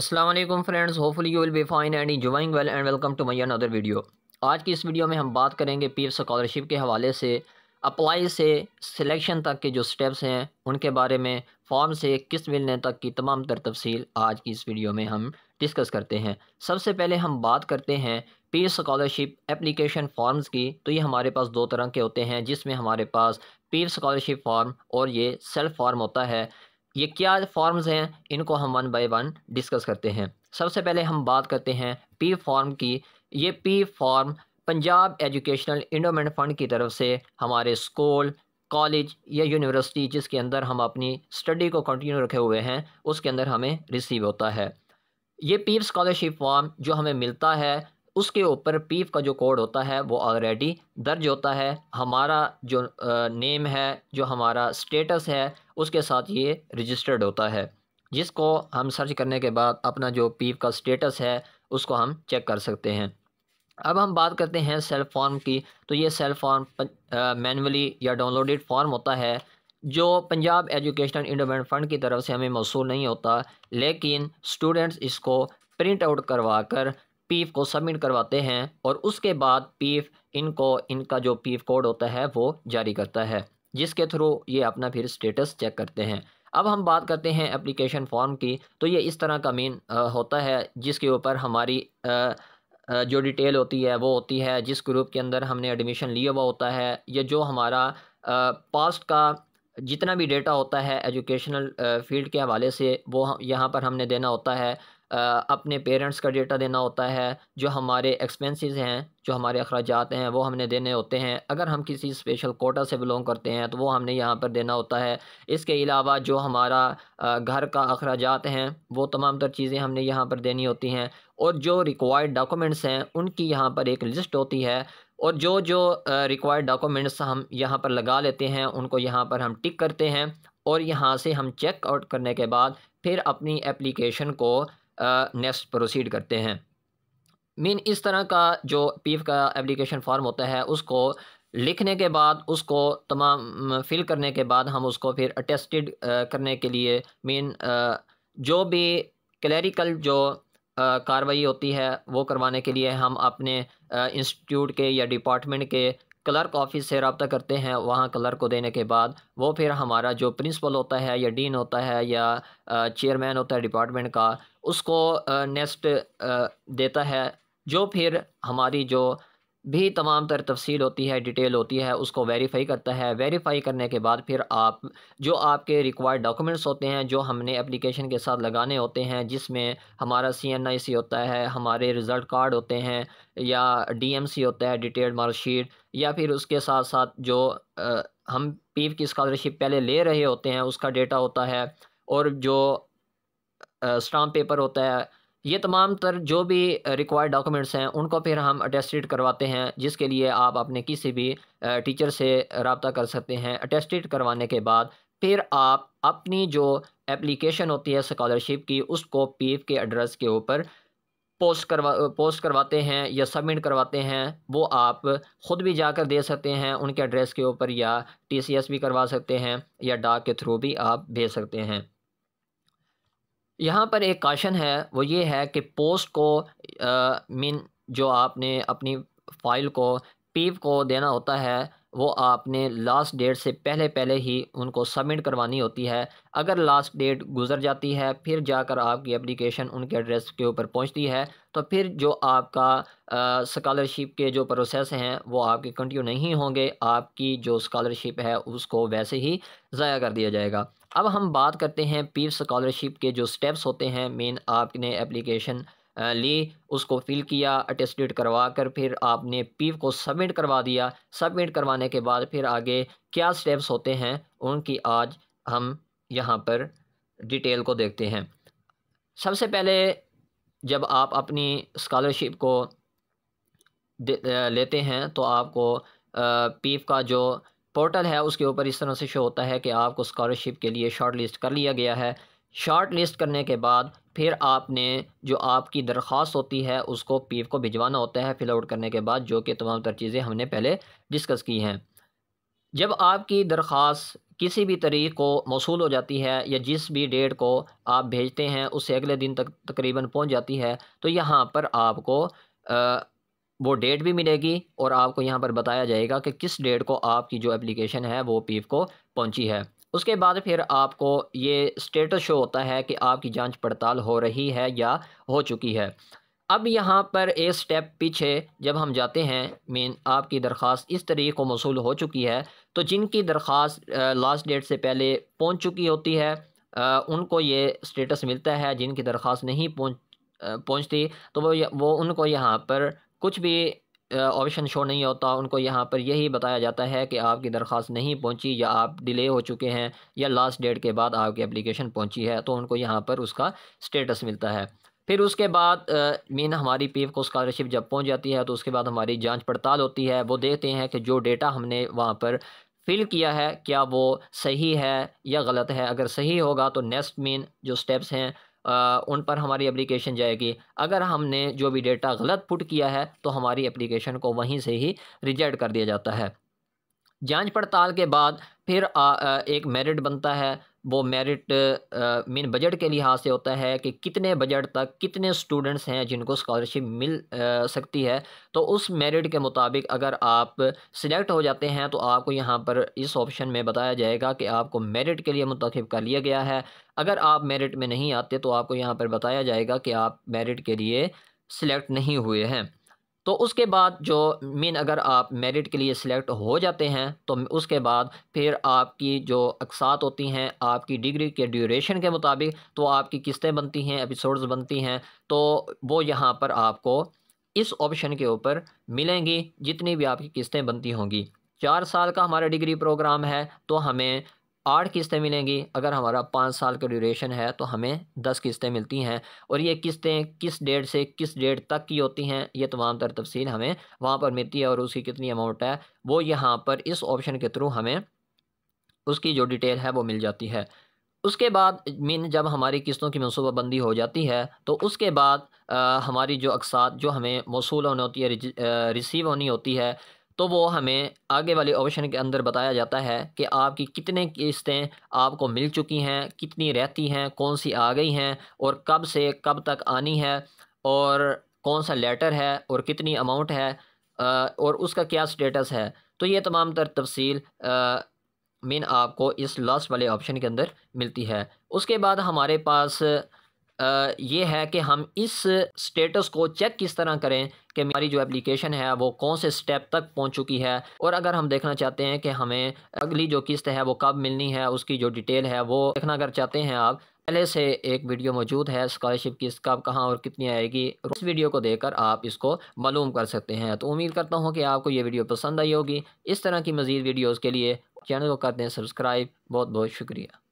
Aslam friends hopefully you will be fine and enjoying well and welcome to my another video आज की इस video में हम बात करेंगे पी एफ स्कॉलरशिप के हवाले से अप्लाई से सिलेक्शन तक के जो स्टेप्स हैं उनके बारे में फॉर्म से किस मिलने तक की तमाम तर तफसील आज की इस वीडियो में हम डिस्कस करते हैं सबसे पहले हम बात करते हैं P F scholarship application forms की तो ये हमारे पास दो तरह के होते हैं जिसमें हमारे पास पी एफ स्कॉलरशिप फॉर्म और ये सेल्फ फॉर्म होता है ये क्या फॉर्म्स हैं इनको हम वन बाय वन डिस्कस करते हैं सबसे पहले हम बात करते हैं पी फॉर्म की ये P form Punjab educational endowment fund की तरफ से हमारे स्कूल कॉलेज या यूनिवर्सिटी जिसके अंदर हम अपनी स्टडी को कंटिन्यू रखे हुए हैं उसके अंदर हमें रिसीव होता है ये पीफ स्कॉलरशिप फॉर्म जो हमें मिलता है उसके ऊपर पीफ का जो कोड होता है वो ऑलरेडी दर्ज होता है हमारा जो नेम है जो हमारा स्टेटस है उसके साथ ये रजिस्टर्ड होता है जिसको हम सर्च करने के बाद अपना जो पीव का स्टेटस है उसको हम चेक कर सकते हैं अब हम बात करते हैं सेल फॉर्म की तो ये सेल फॉर्म मैनुअली या डाउनलोडेड फॉर्म होता है जो पंजाब एजुकेशन इंडोमेंट फ़ंड की तरफ से हमें मौसू नहीं होता लेकिन स्टूडेंट्स इसको प्रिंट आउट करवा कर पीफ को सबमिट करवाते हैं और उसके बाद पीफ इनको इनका जो पीफ कोड होता है वो जारी करता है जिसके थ्रू ये अपना फिर स्टेटस चेक करते हैं अब हम बात करते हैं एप्लीकेशन फॉर्म की तो ये इस तरह का मेन होता है जिसके ऊपर हमारी आ, जो डिटेल होती है वो होती है जिस ग्रुप के अंदर हमने एडमिशन लिया हुआ होता है या जो हमारा पास्ट का जितना भी डेटा होता है एजुकेशनल फील्ड के हवाले से वो यहाँ पर हमने देना होता है अपने पेरेंट्स का डेटा देना होता है जो हमारे एक्सपेंसेस हैं जो हमारे अखराज हैं वो हमने देने होते हैं अगर हम किसी स्पेशल कोटा से बिलोंग करते हैं तो वो हमने यहाँ पर देना होता है इसके अलावा जो हमारा घर का अखराज हैं वो तमाम तर चीज़ें हमने यहाँ पर देनी होती हैं और जो रिक्वायर्ड डॉक्यूमेंट्स हैं उनकी यहाँ पर एक लिस्ट होती है और जो जो रिक्वायर्ड डॉक्यूमेंट्स हम यहाँ पर लगा लेते हैं उनको यहाँ पर हम टिक करते हैं और यहाँ से हम चेक आउट करने के बाद फिर अपनी एप्लीकेशन को नेक्स्ट प्रोसीड करते हैं मीन इस तरह का जो पीफ का एप्लीकेशन फॉर्म होता है उसको लिखने के बाद उसको तमाम फिल करने के बाद हम उसको फिर अटेस्टेड करने के लिए मीन जो भी क्लरिकल जो कार्रवाई होती है वो करवाने के लिए हम अपने इंस्टीट्यूट के या डिपार्टमेंट के क्लर्क ऑफिस से रबता करते हैं वहाँ क्लर्क को देने के बाद वो फिर हमारा जो प्रिंसिपल होता है या डीन होता है या चेयरमैन होता है डिपार्टमेंट का उसको नेक्स्ट देता है जो फिर हमारी जो भी तमाम तर तफसील होती है डिटेल होती है उसको वेरीफाई करता है वेरीफाई करने के बाद फिर आप जो आपके रिक्वायर्ड डॉक्यूमेंट्स होते हैं जो हमने एप्लीकेशन के साथ लगाने होते हैं जिसमें हमारा सी एन आई सी होता है हमारे रिज़ल्ट कार्ड होते हैं या डी एम सी होता है डिटेल्ड मार्कशीट या फिर उसके साथ साथ जो आ, हम पी e की स्कॉलरशिप पहले ले रहे होते हैं उसका डेटा होता है और जो स्टाम्प पेपर होता है ये तमाम तर जो भी रिक्वायर्ड डॉक्यूमेंट्स हैं उनको फिर हम अटेस्टेड करवाते हैं जिसके लिए आप अपने किसी भी टीचर से रबता कर सकते हैं अटेस्टेड करवाने के बाद फिर आप अपनी जो एप्लीकेशन होती है स्कॉलरशिप की उसको पी के एड्रेस के ऊपर पोस्ट करवा पोस्ट करवाते हैं या सबमिट करवाते हैं वो आप ख़ुद भी जाकर दे सकते हैं उनके एड्रेस के ऊपर या टीसीएस भी करवा सकते हैं या डाक के थ्रू भी आप भेज सकते हैं यहाँ पर एक काशन है वो ये है कि पोस्ट को मीन जो आपने अपनी फ़ाइल को पीप को देना होता है वो आपने लास्ट डेट से पहले पहले ही उनको सबमिट करवानी होती है अगर लास्ट डेट गुजर जाती है फिर जाकर आपकी एप्लीकेशन उनके एड्रेस के ऊपर पहुंचती है तो फिर जो आपका स्कॉलरशिप के जो प्रोसेस हैं वो आपके कंटिन्यू नहीं होंगे आपकी जो स्कॉलरशिप है उसको वैसे ही ज़ाया कर दिया जाएगा अब हम बात करते हैं पीफ स्कॉलरशिप e के जो स्टेप्स होते हैं मेन आपने एप्लीकेशन ली उसको फिल किया अटेस्टेड करवा कर फिर आपने पीव को सबमिट करवा दिया सबमिट करवाने के बाद फिर आगे क्या स्टेप्स होते हैं उनकी आज हम यहाँ पर डिटेल को देखते हैं सबसे पहले जब आप अपनी स्कॉलरशिप को लेते हैं तो आपको पीफ का जो पोर्टल है उसके ऊपर इस तरह से शो होता है कि आपको स्कॉलरशिप के लिए शॉर्ट लिस्ट कर लिया गया है शॉर्ट लिस्ट करने के बाद फिर आपने जो आपकी दरख्वास्त होती है उसको पी को भिजवाना होता है फिल आउट करने के बाद जो कि तमाम तर चीज़ें हमने पहले डिस्कस की हैं जब आपकी दरख्वास्त किसी भी तरीक़ को मौसू हो जाती है या जिस भी डेट को आप भेजते हैं उससे अगले दिन तक तकरीबन पहुंच जाती है तो यहाँ पर आपको आ, वो डेट भी मिलेगी और आपको यहाँ पर बताया जाएगा कि किस डेट को आपकी जो एप्लीकेशन है वो पीफ को पहुँची है उसके बाद फिर आपको ये स्टेटस शो होता है कि आपकी जांच पड़ताल हो रही है या हो चुकी है अब यहाँ पर एक स्टेप पीछे जब हम जाते हैं मीन आपकी दरख्वास्त इस तरीक़े को मौसू हो चुकी है तो जिनकी दरख्वास्त लास्ट डेट से पहले पहुँच चुकी होती है आ, उनको ये स्टेटस मिलता है जिनकी दरख्वास्त नहीं पहुँच पहुँचती तो वो वो उनको यहाँ पर कुछ भी ऑप्शन शो नहीं होता उनको यहाँ पर यही बताया जाता है कि आपकी दरख्वास्त नहीं पहुँची या आप डिले हो चुके हैं या लास्ट डेट के बाद आपकी एप्लीकेशन पहुँची है तो उनको यहाँ पर उसका स्टेटस मिलता है फिर उसके बाद मीन हमारी पीएफ को स्कॉलरशिप जब पहुंच जाती है तो उसके बाद हमारी जांच पड़ताल होती है वो देखते हैं कि जो डेटा हमने वहाँ पर फिल किया है क्या वो सही है या गलत है अगर सही होगा तो नेक्स्ट मीन जो स्टेप्स हैं उन पर हमारी एप्लीकेशन जाएगी अगर हमने जो भी डेटा गलत पुट किया है तो हमारी एप्लीकेशन को वहीं से ही रिजेक्ट कर दिया जाता है जांच पड़ताल के बाद फिर आ, एक मेरिट बनता है वो मेरिट मीन बजट के लिहाज से होता है कि कितने बजट तक कितने स्टूडेंट्स हैं जिनको स्कॉलरशिप मिल आ, सकती है तो उस मेरिट के मुताबिक अगर आप सिलेक्ट हो जाते हैं तो आपको यहाँ पर इस ऑप्शन में बताया जाएगा कि आपको मेरिट के लिए मुंतखब कर लिया गया है अगर आप मेरिट में नहीं आते तो आपको यहाँ पर बताया जाएगा कि आप मेरिट के लिए सिलेक्ट नहीं हुए हैं तो उसके बाद जो मीन अगर आप मेरिट के लिए सिलेक्ट हो जाते हैं तो उसके बाद फिर आपकी जो अकसात होती हैं आपकी डिग्री के ड्यूरेशन के मुताबिक तो आपकी किस्तें बनती हैं एपिसोड्स बनती हैं तो वो यहाँ पर आपको इस ऑप्शन के ऊपर मिलेंगी जितनी भी आपकी किस्तें बनती होंगी चार साल का हमारा डिग्री प्रोग्राम है तो हमें आठ किस्तें मिलेंगी अगर हमारा पाँच साल का ड्यूरेशन है तो हमें दस किस्तें मिलती हैं और ये किस्तें किस डेट से किस डेट तक की होती हैं ये तमाम तर तफसील हमें वहाँ पर मिलती है और उसकी कितनी अमाउंट है वो यहाँ पर इस ऑप्शन के थ्रू हमें उसकी जो डिटेल है वो मिल जाती है उसके बाद मीन जब हमारी किस्तों की मनसूबाबंदी हो जाती है तो उसके बाद आ, हमारी जो अकसात जो हमें मौसू होनी होती है रिसीव होनी होती है तो वो हमें आगे वाले ऑप्शन के अंदर बताया जाता है कि आपकी कितने किस्तें आपको मिल चुकी हैं कितनी रहती हैं कौन सी आ गई हैं और कब से कब तक आनी है और कौन सा लेटर है और कितनी अमाउंट है और उसका क्या स्टेटस है तो ये तमाम तर तफसील मीन आपको इस लास्ट वाले ऑप्शन के अंदर मिलती है उसके बाद हमारे पास ये है कि हम इस स्टेटस को चेक किस तरह करें कि हमारी जो एप्लीकेशन है वो कौन से स्टेप तक पहुंच चुकी है और अगर हम देखना चाहते हैं कि हमें अगली जो किस्त है वो कब मिलनी है उसकी जो डिटेल है वो देखना अगर चाहते हैं आप पहले से एक वीडियो मौजूद है स्कॉलरशिप किस्त कब कहाँ और कितनी आएगी उस वीडियो को देखकर आप इसको मालूम कर सकते हैं तो उम्मीद करता हूँ कि आपको ये वीडियो पसंद आई होगी इस तरह की मज़ीद वीडियोज़ के लिए चैनल को कर दें सब्सक्राइब बहुत बहुत शुक्रिया